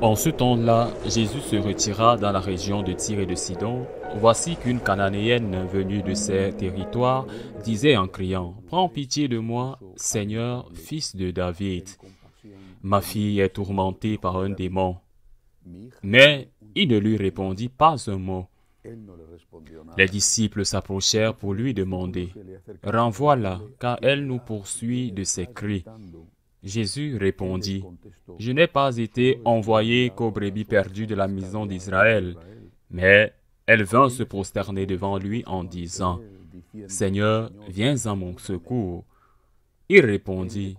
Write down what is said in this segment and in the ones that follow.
En ce temps-là, Jésus se retira dans la région de Tyr et de Sidon. Voici qu'une Cananéenne venue de ces territoires disait en criant Prends pitié de moi, Seigneur, fils de David. Ma fille est tourmentée par un démon. Mais il ne lui répondit pas un mot. Les disciples s'approchèrent pour lui demander Renvoie-la, car elle nous poursuit de ses cris. Jésus répondit, Je n'ai pas été envoyé qu'aux brebis perdues de la maison d'Israël, mais elle vint se prosterner devant lui en disant, Seigneur, viens à mon secours. Il répondit,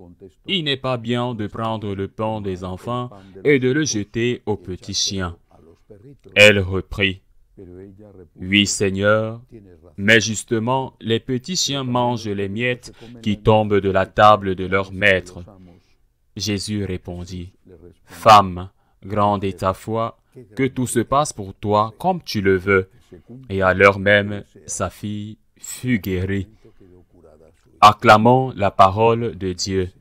Il n'est pas bien de prendre le pain des enfants et de le jeter aux petits chiens. Elle reprit, oui, Seigneur, mais justement, les petits chiens mangent les miettes qui tombent de la table de leur maître. Jésus répondit, Femme, grande est ta foi, que tout se passe pour toi comme tu le veux. Et à l'heure même, sa fille fut guérie. acclamant la parole de Dieu.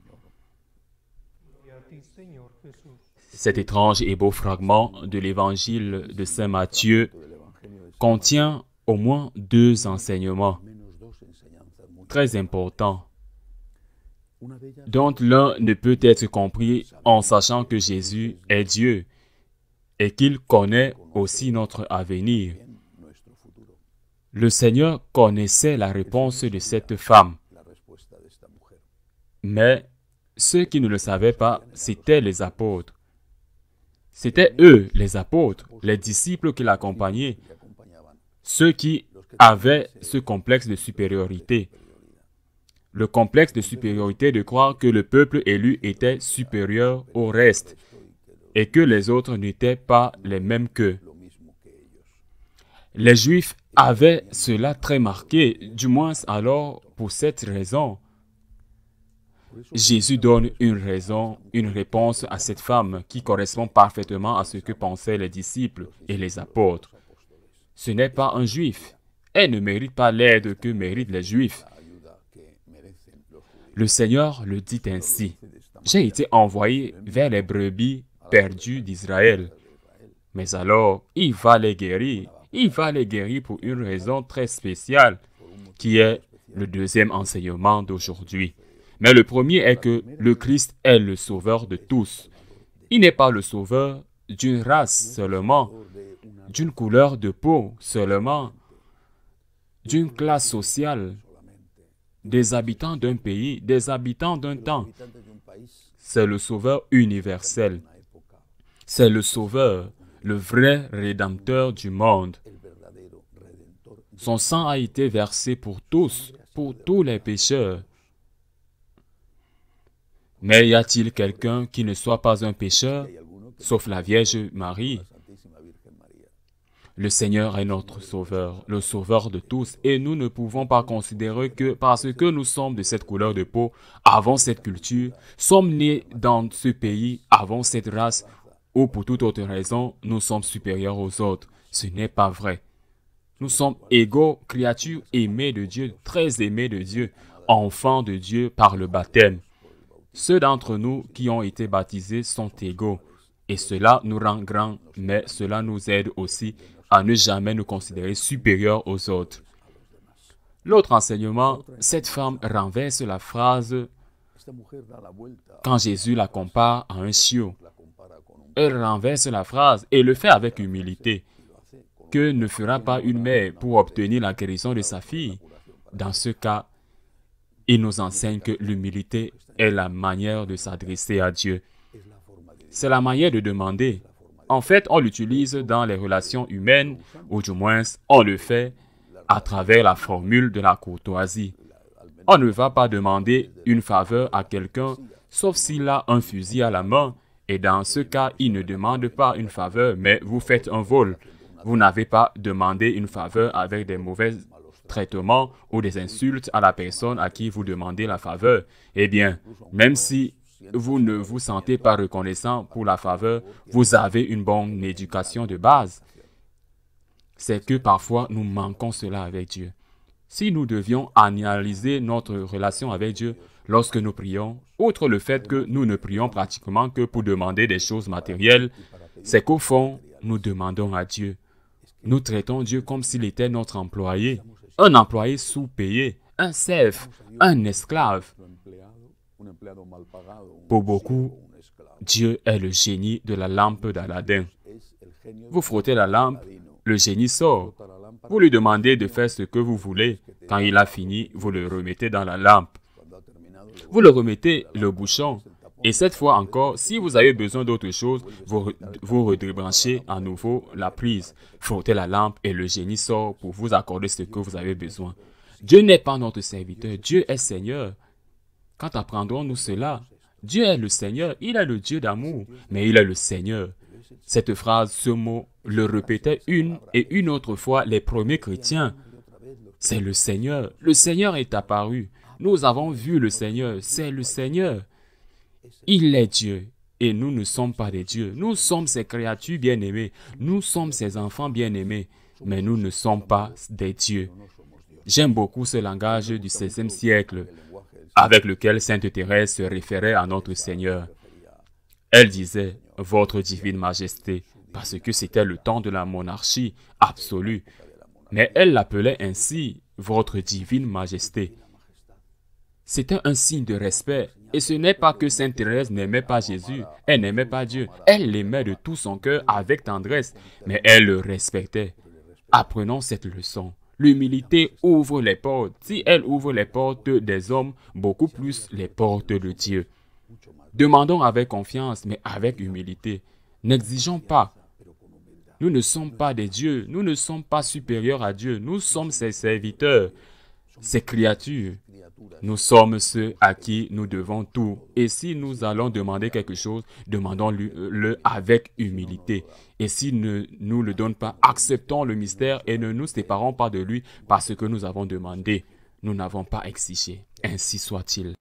Cet étrange et beau fragment de l'évangile de Saint Matthieu contient au moins deux enseignements très importants, dont l'un ne peut être compris en sachant que Jésus est Dieu et qu'il connaît aussi notre avenir. Le Seigneur connaissait la réponse de cette femme, mais ceux qui ne le savaient pas, c'étaient les apôtres. C'étaient eux, les apôtres, les disciples qui l'accompagnaient, ceux qui avaient ce complexe de supériorité. Le complexe de supériorité de croire que le peuple élu était supérieur au reste et que les autres n'étaient pas les mêmes qu'eux. Les Juifs avaient cela très marqué, du moins alors pour cette raison. Jésus donne une raison, une réponse à cette femme qui correspond parfaitement à ce que pensaient les disciples et les apôtres ce n'est pas un juif et ne mérite pas l'aide que méritent les juifs. Le Seigneur le dit ainsi. J'ai été envoyé vers les brebis perdues d'Israël. Mais alors, il va les guérir. Il va les guérir pour une raison très spéciale, qui est le deuxième enseignement d'aujourd'hui. Mais le premier est que le Christ est le sauveur de tous. Il n'est pas le sauveur d'une race seulement, d'une couleur de peau seulement, d'une classe sociale, des habitants d'un pays, des habitants d'un temps. C'est le Sauveur universel. C'est le Sauveur, le vrai Rédempteur du monde. Son sang a été versé pour tous, pour tous les pécheurs. Mais y a-t-il quelqu'un qui ne soit pas un pécheur, sauf la Vierge Marie le Seigneur est notre Sauveur, le Sauveur de tous, et nous ne pouvons pas considérer que parce que nous sommes de cette couleur de peau, avons cette culture, sommes nés dans ce pays, avons cette race, ou pour toute autre raison, nous sommes supérieurs aux autres. Ce n'est pas vrai. Nous sommes égaux, créatures aimées de Dieu, très aimées de Dieu, enfants de Dieu par le baptême. Ceux d'entre nous qui ont été baptisés sont égaux. Et cela nous rend grands, mais cela nous aide aussi à ne jamais nous considérer supérieurs aux autres. L'autre enseignement, cette femme renverse la phrase quand Jésus la compare à un chiot. Elle renverse la phrase et le fait avec humilité. Que ne fera pas une mère pour obtenir la guérison de sa fille Dans ce cas, il nous enseigne que l'humilité est la manière de s'adresser à Dieu. C'est la manière de demander. En fait, on l'utilise dans les relations humaines, ou du moins, on le fait à travers la formule de la courtoisie. On ne va pas demander une faveur à quelqu'un, sauf s'il a un fusil à la main, et dans ce cas, il ne demande pas une faveur, mais vous faites un vol. Vous n'avez pas demandé une faveur avec des mauvais traitements ou des insultes à la personne à qui vous demandez la faveur. Eh bien, même si vous ne vous sentez pas reconnaissant pour la faveur, vous avez une bonne éducation de base. C'est que parfois nous manquons cela avec Dieu. Si nous devions analyser notre relation avec Dieu lorsque nous prions, outre le fait que nous ne prions pratiquement que pour demander des choses matérielles, c'est qu'au fond, nous demandons à Dieu. Nous traitons Dieu comme s'il était notre employé, un employé sous-payé, un serf, un esclave. Pour beaucoup, Dieu est le génie de la lampe d'Aladin. Vous frottez la lampe, le génie sort. Vous lui demandez de faire ce que vous voulez. Quand il a fini, vous le remettez dans la lampe. Vous le remettez le bouchon. Et cette fois encore, si vous avez besoin d'autre chose, vous, vous redébranchez à nouveau la prise. Frottez la lampe et le génie sort pour vous accorder ce que vous avez besoin. Dieu n'est pas notre serviteur, Dieu est Seigneur. Quand apprendrons-nous cela Dieu est le Seigneur, il est le Dieu d'amour, mais il est le Seigneur. Cette phrase, ce mot, le répétaient une et une autre fois les premiers chrétiens. C'est le Seigneur. Le Seigneur est apparu. Nous avons vu le Seigneur. C'est le Seigneur. Il est Dieu. Et nous ne sommes pas des dieux. Nous sommes ses créatures bien-aimées. Nous sommes ses enfants bien-aimés. Mais nous ne sommes pas des dieux. J'aime beaucoup ce langage du 16e siècle avec lequel Sainte Thérèse se référait à notre Seigneur. Elle disait, Votre divine majesté, parce que c'était le temps de la monarchie absolue. Mais elle l'appelait ainsi, Votre divine majesté. C'était un signe de respect. Et ce n'est pas que Sainte Thérèse n'aimait pas Jésus, elle n'aimait pas Dieu, elle l'aimait de tout son cœur avec tendresse, mais elle le respectait. Apprenons cette leçon. L'humilité ouvre les portes. Si elle ouvre les portes des hommes, beaucoup plus les portes de Dieu. Demandons avec confiance, mais avec humilité. N'exigeons pas. Nous ne sommes pas des dieux, nous ne sommes pas supérieurs à Dieu, nous sommes ses serviteurs. Ces créatures. Nous sommes ceux à qui nous devons tout. Et si nous allons demander quelque chose, demandons-le euh, avec humilité. Et s'il ne nous le donne pas, acceptons le mystère et ne nous séparons pas de lui parce que nous avons demandé. Nous n'avons pas exigé. Ainsi soit-il.